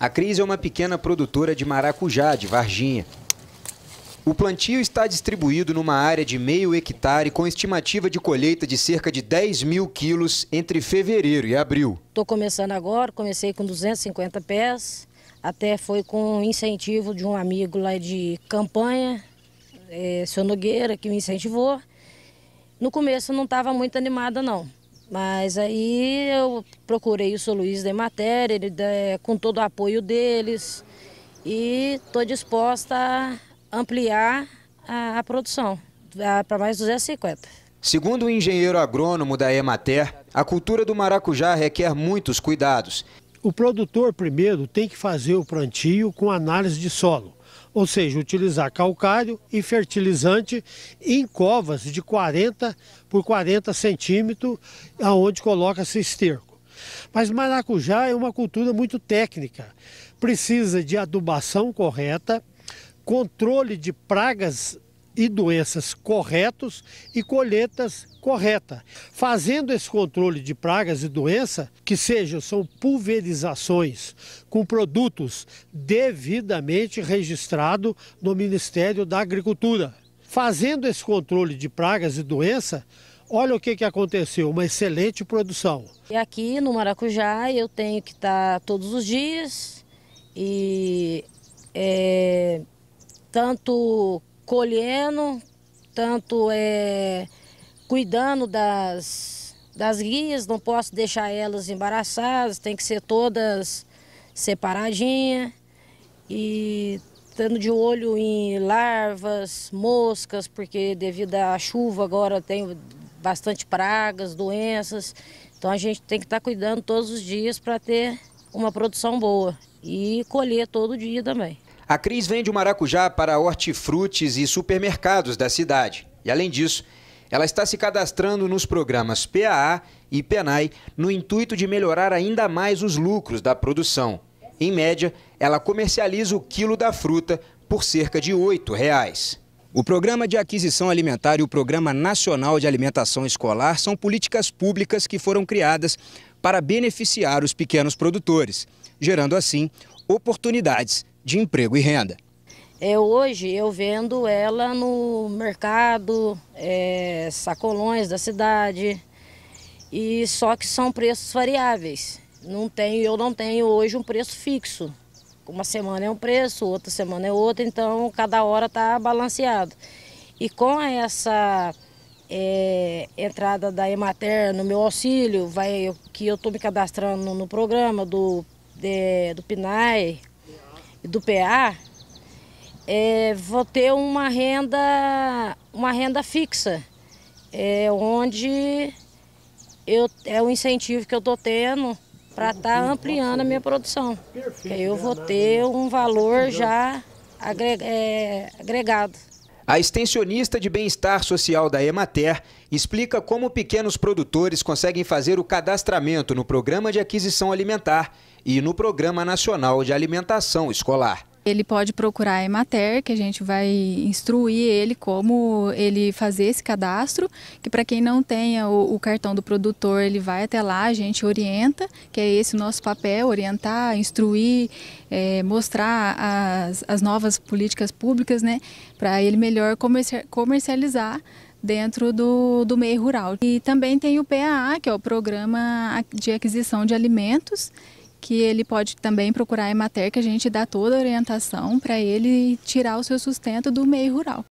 A Cris é uma pequena produtora de maracujá, de Varginha. O plantio está distribuído numa área de meio hectare com estimativa de colheita de cerca de 10 mil quilos entre fevereiro e abril. Estou começando agora, comecei com 250 pés, até foi com incentivo de um amigo lá de campanha, é, eh, seu Nogueira, que me incentivou. No começo não estava muito animada não, mas aí eu procurei o São Luís da Matéria, ele, com todo o apoio deles, e estou disposta a ampliar a, a produção para mais 250. Segundo o engenheiro agrônomo da Emater, a cultura do maracujá requer muitos cuidados. O produtor primeiro tem que fazer o plantio com análise de solo, ou seja, utilizar calcário e fertilizante em covas de 40 por 40 centímetros, aonde coloca-se esterco. Mas maracujá é uma cultura muito técnica, precisa de adubação correta, controle de pragas e doenças corretos e colheitas correta. Fazendo esse controle de pragas e doença, que sejam são pulverizações com produtos devidamente registrados no Ministério da Agricultura. Fazendo esse controle de pragas e doença, olha o que, que aconteceu, uma excelente produção. E aqui no Maracujá eu tenho que estar todos os dias e é, tanto colhendo, tanto é, cuidando das, das guias, não posso deixar elas embaraçadas, tem que ser todas separadinha e estando de olho em larvas, moscas, porque devido à chuva agora tem bastante pragas, doenças. Então a gente tem que estar tá cuidando todos os dias para ter uma produção boa e colher todo dia também. A Cris vende o maracujá para hortifrutis e supermercados da cidade. E além disso, ela está se cadastrando nos programas PAA e PENAI no intuito de melhorar ainda mais os lucros da produção. Em média, ela comercializa o quilo da fruta por cerca de R$ 8,00. O Programa de Aquisição Alimentar e o Programa Nacional de Alimentação Escolar são políticas públicas que foram criadas para beneficiar os pequenos produtores, gerando assim oportunidades de emprego e renda. É, hoje eu vendo ela no mercado, é, sacolões da cidade, e só que são preços variáveis. Não tenho, eu não tenho hoje um preço fixo. Uma semana é um preço, outra semana é outra, então cada hora está balanceado. E com essa é, entrada da Emater no meu auxílio, vai, que eu estou me cadastrando no programa do, de, do PNAE, do PA, é, vou ter uma renda, uma renda fixa, é, onde eu, é o incentivo que eu estou tendo para estar tá ampliando a minha produção. Perfeito, eu vou ter um valor já é, agregado. A extensionista de bem-estar social da Emater explica como pequenos produtores conseguem fazer o cadastramento no Programa de Aquisição Alimentar e no Programa Nacional de Alimentação Escolar. Ele pode procurar a Emater, que a gente vai instruir ele como ele fazer esse cadastro, que para quem não tenha o, o, cartão do produtor, ele vai até lá, a gente orienta, que é esse o nosso papel, orientar, instruir, é, mostrar as, as novas políticas públicas, né, para ele melhor comercializar dentro do, do meio rural. E também tem o PAA, que é o Programa de Aquisição de Alimentos, que ele pode também procurar a Emater, que a gente dá toda a orientação para ele tirar o seu sustento do meio rural.